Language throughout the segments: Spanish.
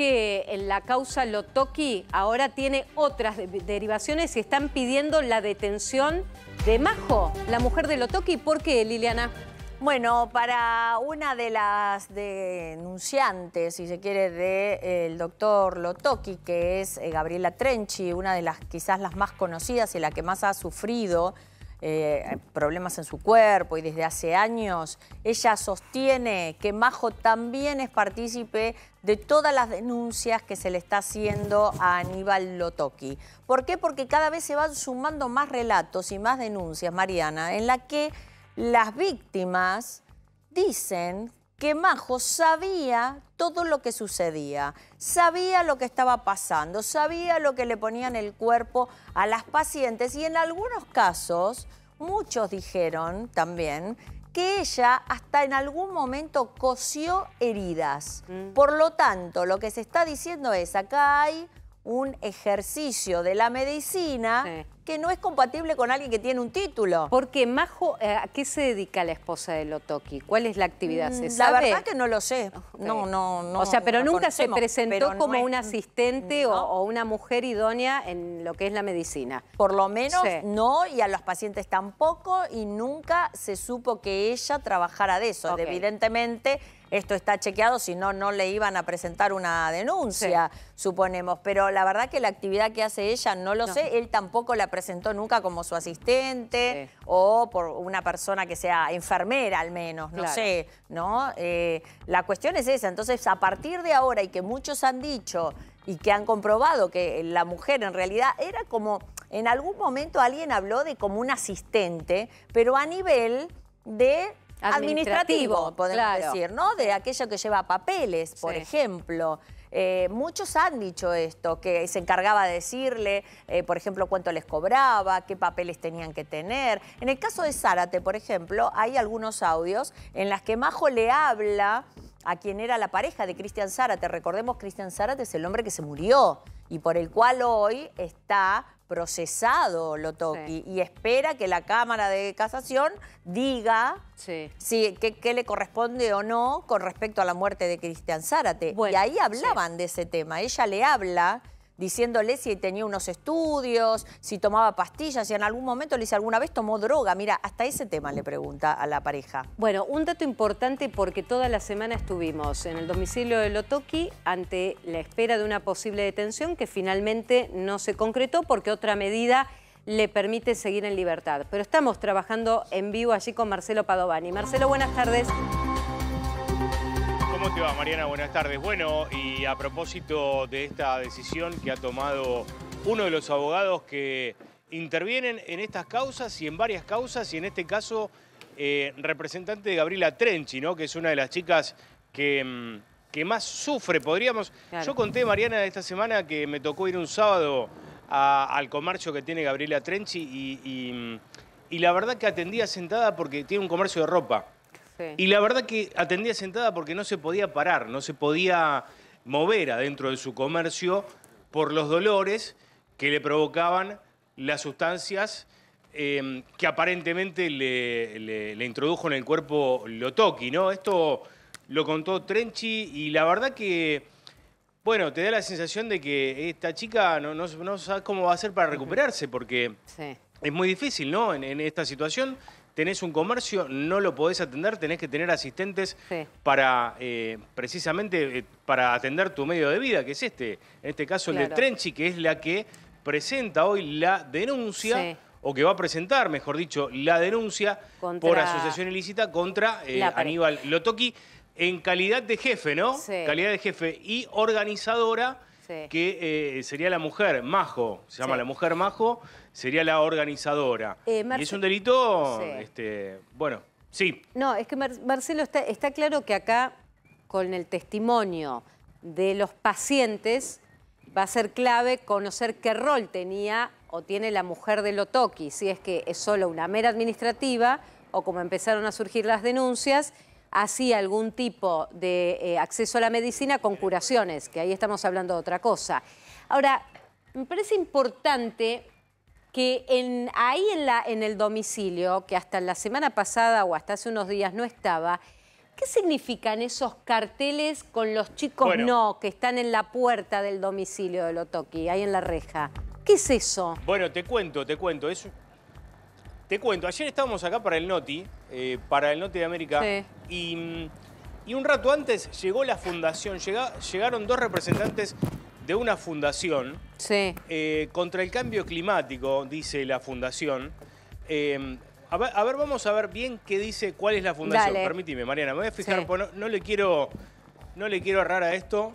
que la causa Lotoki ahora tiene otras derivaciones y están pidiendo la detención de Majo, la mujer de Lotoki. ¿Por qué, Liliana? Bueno, para una de las denunciantes, si se quiere, del de, doctor Lotoki, que es eh, Gabriela Trenchi, una de las quizás las más conocidas y la que más ha sufrido eh, problemas en su cuerpo y desde hace años, ella sostiene que Majo también es partícipe de todas las denuncias que se le está haciendo a Aníbal Lotoki. ¿Por qué? Porque cada vez se van sumando más relatos y más denuncias, Mariana, en la que las víctimas dicen que Majo sabía todo lo que sucedía, sabía lo que estaba pasando, sabía lo que le ponían el cuerpo a las pacientes y en algunos casos, muchos dijeron también, que ella hasta en algún momento cosió heridas. Mm. Por lo tanto, lo que se está diciendo es, acá hay un ejercicio de la medicina que no es compatible con alguien que tiene un título. Porque Majo, ¿a qué se dedica la esposa de Lotoki? ¿Cuál es la actividad? Mm, la verdad que no lo sé. No, no, no. O sea, pero nunca se presentó como un una asistente o, una mujer idónea en lo que es la medicina. Por lo menos no, y a los pacientes tampoco, y nunca se supo que ella trabajara de eso. Evidentemente esto está chequeado, si no, no le iban a presentar una denuncia, suponemos. Pero la verdad que la actividad que hace ella, no lo sé, él tampoco la presentó nunca como su asistente o por una persona que sea enfermera al menos, no sé, ¿no? Eh, la cuestión es esa, entonces a partir de ahora y que muchos han dicho y que han comprobado que la mujer en realidad era como, en algún momento alguien habló de como un asistente, pero a nivel de administrativo, podemos decir, ¿no? De aquello que lleva papeles, por ejemplo. Eh, muchos han dicho esto, que se encargaba de decirle, eh, por ejemplo, cuánto les cobraba, qué papeles tenían que tener. En el caso de Zárate, por ejemplo, hay algunos audios en las que Majo le habla a quien era la pareja de Cristian Zárate. Recordemos, Cristian Zárate es el hombre que se murió y por el cual hoy está procesado lo toque y espera que la Cámara de Casación diga si, qué le corresponde o no con respecto a la muerte de Cristian Zárate. y ahí hablaban de ese tema. Ella le habla diciéndole si tenía unos estudios, si tomaba pastillas, y en algún momento le dice, ¿alguna vez tomó droga? Mira, hasta ese tema le pregunta a la pareja. Bueno, un dato importante porque toda la semana estuvimos en el domicilio de Lotoki ante la espera de una posible detención que finalmente no se concretó porque otra medida le permite seguir en libertad. Pero estamos trabajando en vivo allí con Marcelo Padovani. Marcelo, buenas tardes. Mariana? Buenas tardes. Bueno, y a propósito de esta decisión que ha tomado uno de los abogados que intervienen en estas causas y en varias causas, y en este caso, eh, representante de Gabriela Trenchi, ¿no? que es una de las chicas que, mm, que más sufre. Podríamos. Yo conté, Mariana, esta semana que me tocó ir un sábado al comercio que tiene Gabriela Trenchi y, mm, y la verdad que atendía sentada porque tiene un comercio de ropa. Y la verdad que atendía sentada porque no se podía parar, no se podía mover adentro de su comercio por los dolores que le provocaban las sustancias em, que aparentemente le, introdujo en el cuerpo Lotoki, ¿no? Esto lo contó Trenchi y la verdad que, bueno, te da la sensación de que esta chica no, sabe cómo va a hacer para recuperarse porque es muy difícil, ¿no? en esta situación tenés un comercio, no lo podés atender, tenés que tener asistentes para eh, precisamente eh, para atender tu medio de vida, que es este, en este caso el de Trenchi, que es la que presenta hoy la denuncia. o que va a presentar, mejor dicho, la denuncia por asociación ilícita contra eh, Aníbal Lotoqui, en calidad de jefe, ¿no? Sí. Calidad de jefe y organizadora, que sería la mujer, Majo, se llama la mujer Majo, sería la organizadora. Eh, y es un delito, este, bueno, sí. No, es que Marcelo, está, claro que acá, con el testimonio de los pacientes, va a ser clave conocer qué rol tenía o tiene la mujer de Lotoki, si es que es solo una mera administrativa o como empezaron a surgir las denuncias, así algún tipo de eh, acceso a la medicina con curaciones, que ahí estamos hablando de otra cosa. Ahora, me parece importante que ahí en, la, en el domicilio, que hasta la semana pasada o hasta hace unos días no estaba, ¿qué significan esos carteles con los chicos no que están en la puerta del domicilio de Lotoki, ahí en la reja? ¿Qué es eso? Bueno, te cuento, te cuento. te cuento, ayer estábamos acá para el Noti, eh, para el Noti de América, y, un rato antes llegó la fundación, llegaron dos representantes de una fundación eh, contra el cambio climático, dice la fundación. Em, a, ver, vamos a ver bien qué dice, cuál es la fundación. Permíteme, Mariana, me voy a fijar, no, le quiero, no le quiero errar a esto,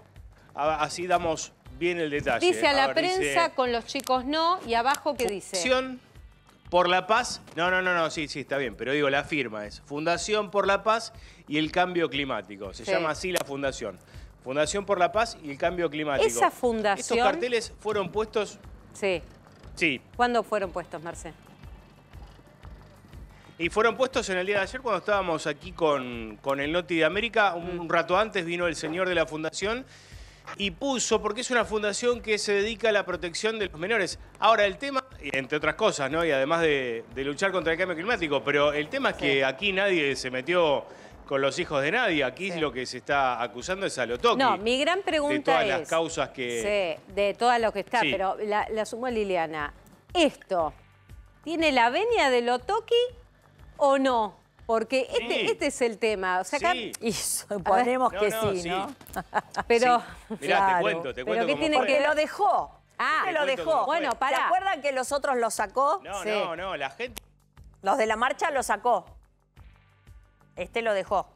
así damos bien el detalle. Dice a, la prensa, con los chicos no, y abajo qué dice. Fundación por la Paz, no, no, no, no, sí, sí, está bien, pero digo, la firma es Fundación por la Paz y el Cambio Climático, se llama así la fundación. Fundación por la Paz y el Cambio Climático. Esa fundación... Estos carteles fueron puestos... Sí. Sí. ¿Cuándo fueron puestos, Marce? Y fueron puestos en el día de ayer cuando estábamos aquí con, con el Noti de América. Un, rato antes vino el señor de la fundación y puso, porque es una fundación que se dedica a la protección de los menores. Ahora, el tema, entre otras cosas, ¿no? Y además de, luchar contra el cambio climático, pero el tema es que aquí nadie se metió con los hijos de nadie. Aquí es lo que se está acusando es a Lotoki. No, mi gran pregunta es... De todas las causas que... Sí, de todo lo que está, pero la, la, sumó Liliana. ¿Esto tiene la venia de Lotoki o no? Porque este, este, es el tema. O sea, Y suponemos que sí, ¿no? pero... Mirá, te cuento, te cuento pero que tiene que lo dejó. Ah, lo dejó. Bueno, para. acuerdan que los otros lo sacó? No, no, no, la gente... Los de la marcha lo sacó. Este lo dejó.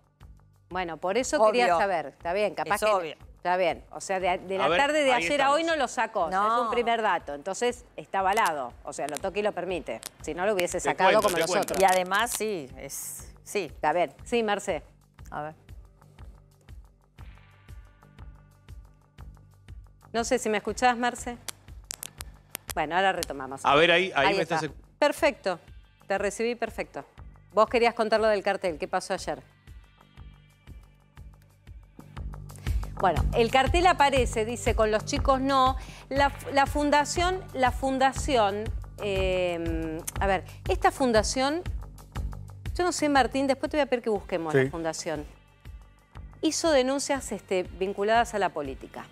Bueno, por eso quería saber. Está bien, capaz que... Está bien. O sea, de, la tarde de ayer a hoy no lo sacó. No. es un primer dato. Entonces está avalado. O sea, lo toque y lo permite. Si no, lo hubiese sacado como los Y además, sí, es. Sí. Está bien. Sí, Marce. A ver. No sé si me escuchás, Marce. Bueno, ahora retomamos. A ver, ahí, ahí, me estás... Perfecto. Te recibí perfecto. Vos querías contar lo del cartel, ¿qué pasó ayer? Bueno, el cartel aparece, dice, con los chicos no. La, fundación, la fundación, em, a ver, esta fundación, yo no sé, Martín, después te voy a pedir que busquemos la fundación. Hizo denuncias este, vinculadas a la política.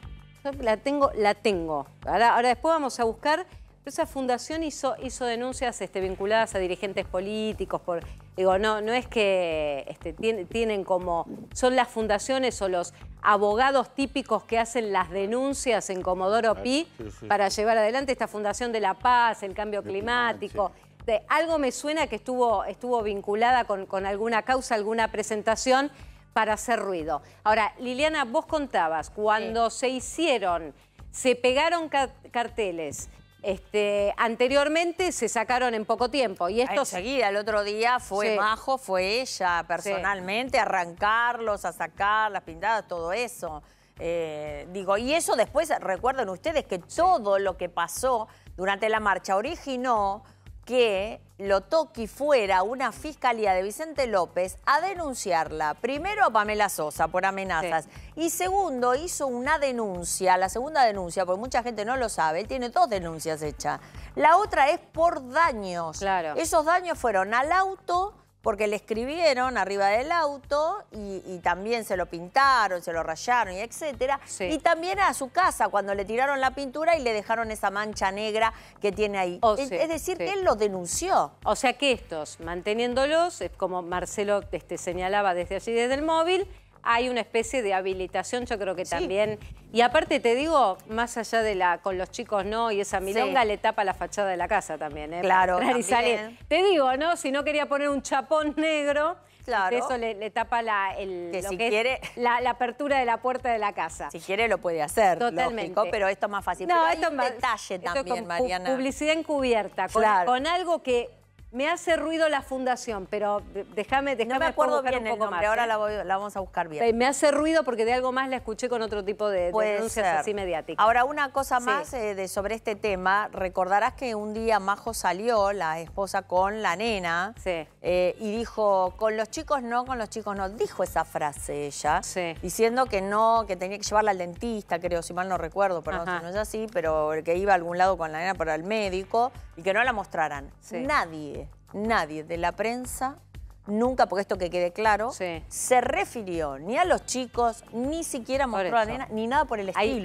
la tengo, la tengo. Ahora, ahora después vamos a buscar. esa fundación hizo, hizo denuncias este, vinculadas a dirigentes políticos por Digo, no, no es que este, tienen, como, son las fundaciones o los abogados típicos que hacen las denuncias en Comodoro Pi para llevar adelante esta Fundación de la Paz, el cambio climático. De, algo me suena que estuvo, estuvo vinculada con alguna causa, alguna presentación para hacer ruido. Ahora, Liliana, vos contabas, cuando se hicieron, se pegaron carteles, este, anteriormente se sacaron en poco tiempo. Y esto... seguida el otro día fue Majo, fue ella personalmente, a arrancarlos, a sacar las pintadas, todo eso. Eh, digo, y eso después, recuerden ustedes que todo lo que pasó durante la marcha originó que lo Lotoki fuera una fiscalía de Vicente López a denunciarla, primero a Pamela Sosa por amenazas y segundo hizo una denuncia, la segunda denuncia, porque mucha gente no lo sabe, él tiene dos denuncias hechas. La otra es por daños. Claro. Esos daños fueron al auto porque le escribieron arriba del auto y, también se lo pintaron, se lo rayaron y etcétera. Y también a su casa, cuando le tiraron la pintura y le dejaron esa mancha negra que tiene ahí. Oh, es, decir, que él lo denunció. O sea que estos, manteniéndolos, como Marcelo este, señalaba desde allí, desde el móvil, hay una especie de habilitación, yo creo que también. Y aparte te digo, más allá de la con los chicos no y esa milonga le tapa la fachada de la casa también, ¿eh? Claro. Te digo, ¿no? Si no quería poner un chapón negro, claro. eso le, tapa la, quiere... la, apertura de la puerta de la casa. Si quiere lo puede hacer, Totalmente. pero esto es más fácil. No, pero esto hay un detalle también, Mariana. Publicidad encubierta, con algo que me hace ruido la fundación, pero déjame déjame No me acuerdo bien un poco más, ahora ¿eh? la, vamos a buscar bien. Eh, me hace ruido porque de algo más la escuché con otro tipo de, denuncias así mediáticas. Ahora, una cosa más eh, de, sobre este tema. Recordarás que un día Majo salió, la esposa, con la nena. y dijo, con los chicos no, con los chicos no. Dijo esa frase ella. Diciendo que no, que tenía que llevarla al dentista, creo, si mal no recuerdo, perdón no es así, pero que iba a algún lado con la nena para el médico y que no la mostraran. Nadie nadie de la prensa nunca, porque esto que quede claro, se refirió ni a los chicos, ni siquiera mostró a ni nada por el estilo.